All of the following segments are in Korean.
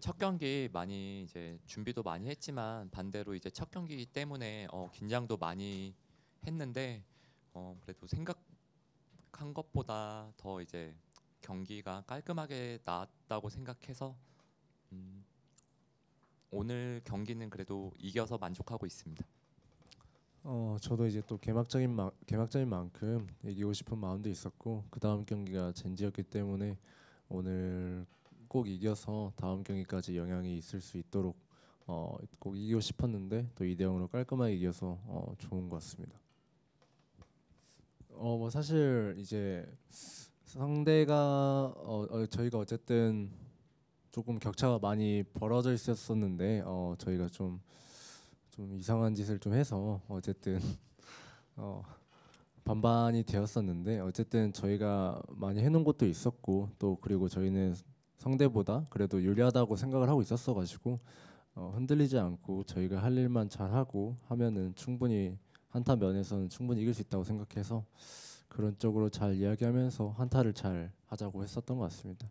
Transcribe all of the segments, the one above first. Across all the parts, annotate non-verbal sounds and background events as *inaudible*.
첫 경기 많이 이제 준비도 많이 했지만 반대로 이제 첫 경기 때문에 어, 긴장도 많이 했는데 어, 그래도 생각한 것보다 더 이제 경기가 깔끔하게 나왔다고 생각해서 음, 오늘 경기는 그래도 이겨서 만족하고 있습니다. 어 저도 이제 또 개막적인 마, 개막적인 만큼 이기고 싶은 마음도 있었고 그 다음 경기가 젠지였기 때문에 오늘 꼭 이겨서 다음 경기까지 영향이 있을 수 있도록 어, 꼭 이기고 싶었는데 또 2대 0으로 깔끔하게 이겨서 어, 좋은 것 같습니다. 어 뭐 사실 이제 상대가 어, 어, 저희가 어쨌든 조금 격차가 많이 벌어져 있었는데 어, 저희가 좀 좀 이상한 짓을 좀 해서 어쨌든 어, 반반이 되었었는데 어쨌든 저희가 많이 해놓은 것도 있었고 또 그리고 저희는 성대보다 그래도 유리하다고 생각을 하고 있었어가지고 어, 흔들리지 않고 저희가 할 일만 잘 하고 하면은 충분히 한타 면에서는 충분히 이길 수 있다고 생각해서 그런 쪽으로 잘 이야기하면서 한타를 잘 하자고 했었던 것 같습니다.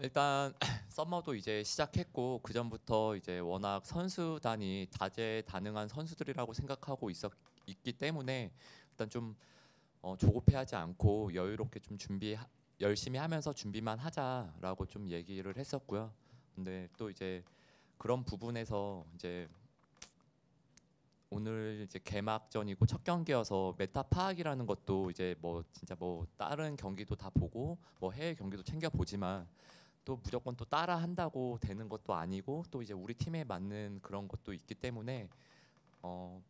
일단 *clears throat* 썸머도 이제 시작했고 그 전부터 이제 워낙 선수단이 다재다능한 선수들이라고 생각하고 있었 있기 때문에 일단 좀 어, 조급해하지 않고 여유롭게 좀 준비 열심히 하면서 준비만 하자라고 좀 얘기를 했었고요. 근데 또 이제 그런 부분에서 이제 오늘 이제 개막전이고 첫 경기여서 메타 파악이라는 것도 이제 뭐 진짜 뭐 다른 경기도 다 보고 뭐 해외 경기도 챙겨 보지만 또 무조건 또 따라 한다고 되는 것도 아니고 또 이제 우리 팀에 맞는 그런 것도 있기 때문에 어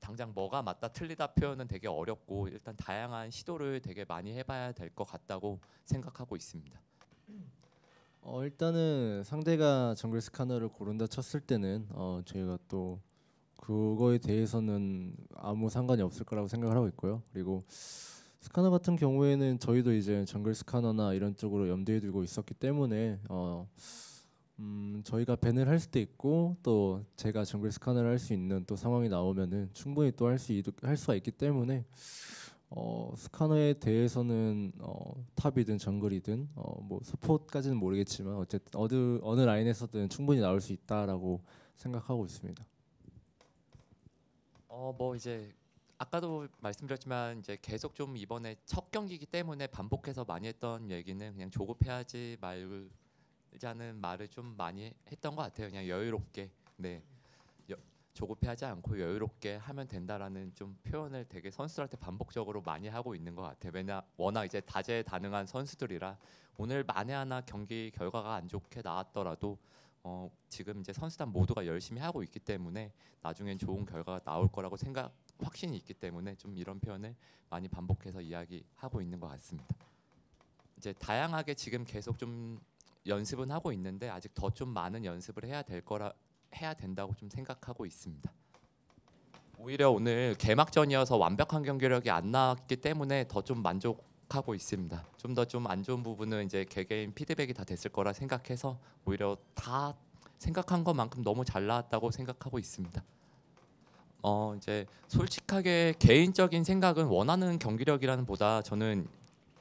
당장 뭐가 맞다 틀리다 표현은 되게 어렵고 일단 다양한 시도를 되게 많이 해봐야 될 것 같다고 생각하고 있습니다. 어, 일단은 상대가 정글 스카너를 고른다 쳤을 때는 어, 저희가 또 그거에 대해서는 아무 상관이 없을 거라고 생각을 하고 있고요. 그리고 스카너 같은 경우에는 저희도 이제 정글 스카너나 이런 쪽으로 염두에 두고 있었기 때문에 어, 음, 저희가 밴을 할 수도 있고 또 제가 정글 스카너를 할 수 있는 또 상황이 나오면은 충분히 또 할 수 할 수가 있기 때문에 어, 스카너에 대해서는 어, 탑이든 정글이든 어, 뭐 서포트까지는 모르겠지만 어쨌든 어느 어느 라인에서든 충분히 나올 수 있다라고 생각하고 있습니다. 어 뭐 이제 아까도 말씀드렸지만 이제 계속 좀 이번에 첫 경기이기 때문에 반복해서 많이 했던 얘기는 그냥 조급해하지 말고 자는 말을 좀 많이 했던 것 같아요. 그냥 여유롭게 네 조급해하지 않고 여유롭게 하면 된다라는 좀 표현을 되게 선수들한테 반복적으로 많이 하고 있는 것 같아요. 왜냐 워낙 이제 다재다능한 선수들이라 오늘 만에 하나 경기 결과가 안 좋게 나왔더라도 어, 지금 이제 선수단 모두가 열심히 하고 있기 때문에 나중엔 좋은 결과가 나올 거라고 생각 확신이 있기 때문에 좀 이런 표현을 많이 반복해서 이야기하고 있는 것 같습니다. 이제 다양하게 지금 계속 좀 연습은 하고 있는데 아직 더 좀 많은 연습을 해야 될 거라 해야 된다고 좀 생각하고 있습니다. 오히려 오늘 개막전이어서 완벽한 경기력이 안 나왔기 때문에 더 좀 만족하고 있습니다. 좀 더 좀 안 좋은 부분은 이제 개개인 피드백이 다 됐을 거라 생각해서 오히려 다 생각한 것만큼 너무 잘 나왔다고 생각하고 있습니다. 어 이제 솔직하게 개인적인 생각은 원하는 경기력이라는 보다 저는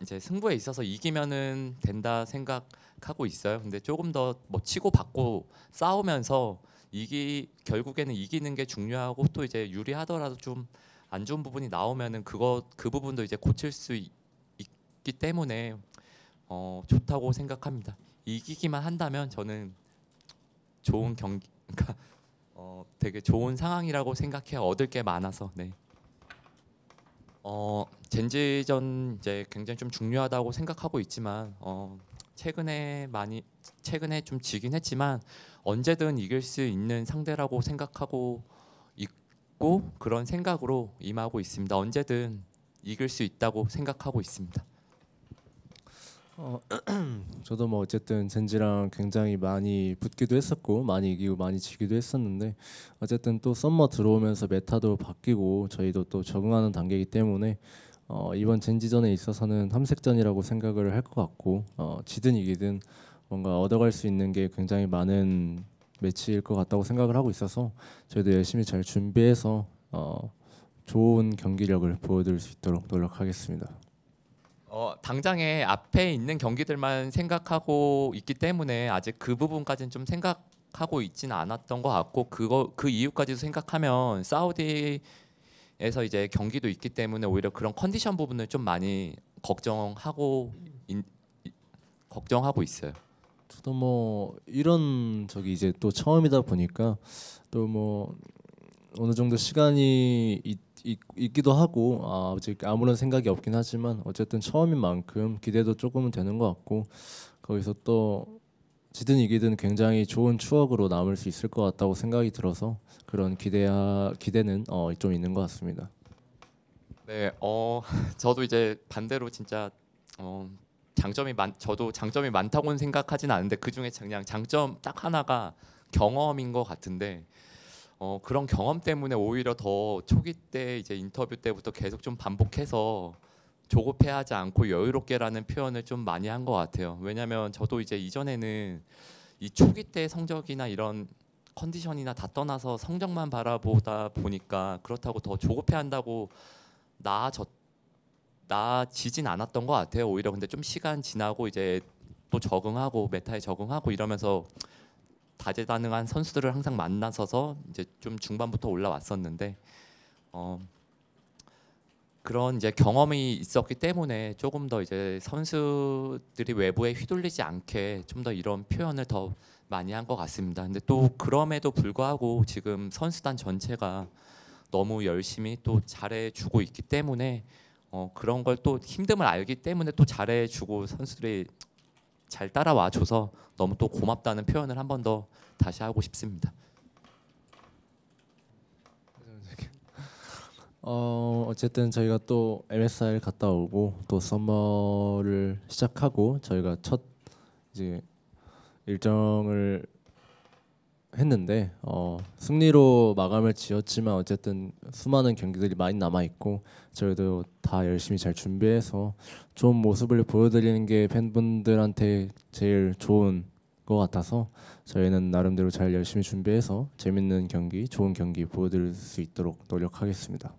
이제 승부에 있어서 이기면은 된다 생각하고 있어요. 근데 조금 더뭐 치고 받고 싸우면서 이기 결국에는 이기는 게 중요하고 또 이제 유리하더라도 좀 안 좋은 부분이 나오면은 그거 그 부분도 이제 고칠 수 있, 기 때문에 어, 좋다고 생각합니다. 이기기만 한다면 저는 좋은 경기 그러니까 어, 되게 좋은 상황이라고 생각해 얻을 게 많아서 네. 어, 젠지전 이제 굉장히 좀 중요하다고 생각하고 있지만 어, 최근에 많이 최근에 좀 지긴 했지만 언제든 이길 수 있는 상대라고 생각하고 있고 그런 생각으로 임하고 있습니다. 언제든 이길 수 있다고 생각하고 있습니다. 어, *clears throat* 저도 뭐 어쨌든 젠지랑 굉장히 많이 붙기도 했었고 많이 이기고 많이 지기도 했었는데 어쨌든 또 썸머 들어오면서 메타도 바뀌고 저희도 또 적응하는 단계이기 때문에 어, 이번 젠지전에 있어서는 탐색전이라고 생각을 할 것 같고 어, 지든 이기든 뭔가 얻어갈 수 있는 게 굉장히 많은 매치일 것 같다고 생각을 하고 있어서 저희도 열심히 잘 준비해서 어, 좋은 경기력을 보여드릴 수 있도록 노력하겠습니다. 어, 당장에 앞에 있는 경기들만 생각하고 있기 때문에 아직 그 부분까지는 좀 생각하고 있지는 않았던 것 같고 그거 그 이유까지도 생각하면 사우디 에서 이제 경기도 있기 때문에 오히려 그런 컨디션 부분을 좀 많이 걱정하고 인, 걱정하고 있어요. 저도 뭐 이런 저기 이제 또 처음이다 보니까 또 뭐 어느 정도 시간이 있, 있 기도 하고 아, 아직 아무런 생각이 없긴 하지만 어쨌든 처음인 만큼 기대도 조금은 되는 것 같고 거기서 또 지든 이기든 굉장히 좋은 추억으로 남을 수 있을 것 같다고 생각이 들어서 그런 기대야 기대는 어, 좀 있는 것 같습니다. 네, 어 *laughs* 저도 이제 반대로 진짜 어, 장점이 많 저도 장점이 많다고는 생각하진 않은데 그 중에 그냥 장점 딱 하나가 경험인 것 같은데 어, 그런 경험 때문에 오히려 더 초기 때 이제 인터뷰 때부터 계속 좀 반복해서 조급해하지 않고 여유롭게라는 표현을 좀 많이 한 것 같아요. 왜냐하면 저도 이제 이전에는 이 초기 때 성적이나 이런 컨디션이나 다 떠나서 성적만 바라보다 보니까 그렇다고 더 조급해한다고 나아졌 나아지진 않았던 것 같아요. 오히려 근데 좀 시간 지나고 이제 또 적응하고 메타에 적응하고 이러면서 다재다능한 선수들을 항상 만나서서 이제 좀 중반부터 올라왔었는데 어 그런 이제 경험이 있었기 때문에 조금 더 이제 선수들이 외부에 휘둘리지 않게 좀 더 이런 표현을 더 많이 한 것 같습니다. 근데 또 그럼에도 불구하고 지금 선수단 전체가 너무 열심히 또 잘해주고 있기 때문에 어, 그런 걸 또 힘듦을 알기 때문에 또 잘해주고 선수들이 잘 따라와줘서 너무 또 고맙다는 표현을 한 번 더 다시 하고 싶습니다. 어 어쨌든 저희가 또 MSR 갔다 오고 또 서머를 시작하고 저희가 첫 이제 일정을 했는데 어, 승리로 마감을 지었지만 어쨌든 수많은 경기들이 많이 남아 있고 저희도 다 열심히 잘 준비해서 좋은 모습을 보여드리는 게 팬분들한테 제일 좋은 것 같아서 저희는 나름대로 잘 열심히 준비해서 재밌는 경기, 좋은 경기 보여드릴 수 있도록 노력하겠습니다.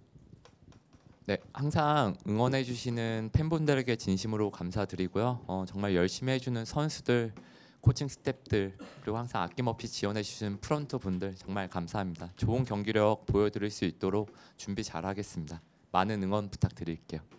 네, 항상 응원해 주시는 팬분들에게 진심으로 감사드리고요. 어, 정말 열심히 해주는 선수들, 코칭 스태프들 그리고 항상 아낌없이 지원해 주시는 프런트 분들 정말 감사합니다. 좋은 경기력 보여드릴 수 있도록 준비 잘하겠습니다. 많은 응원 부탁드릴게요.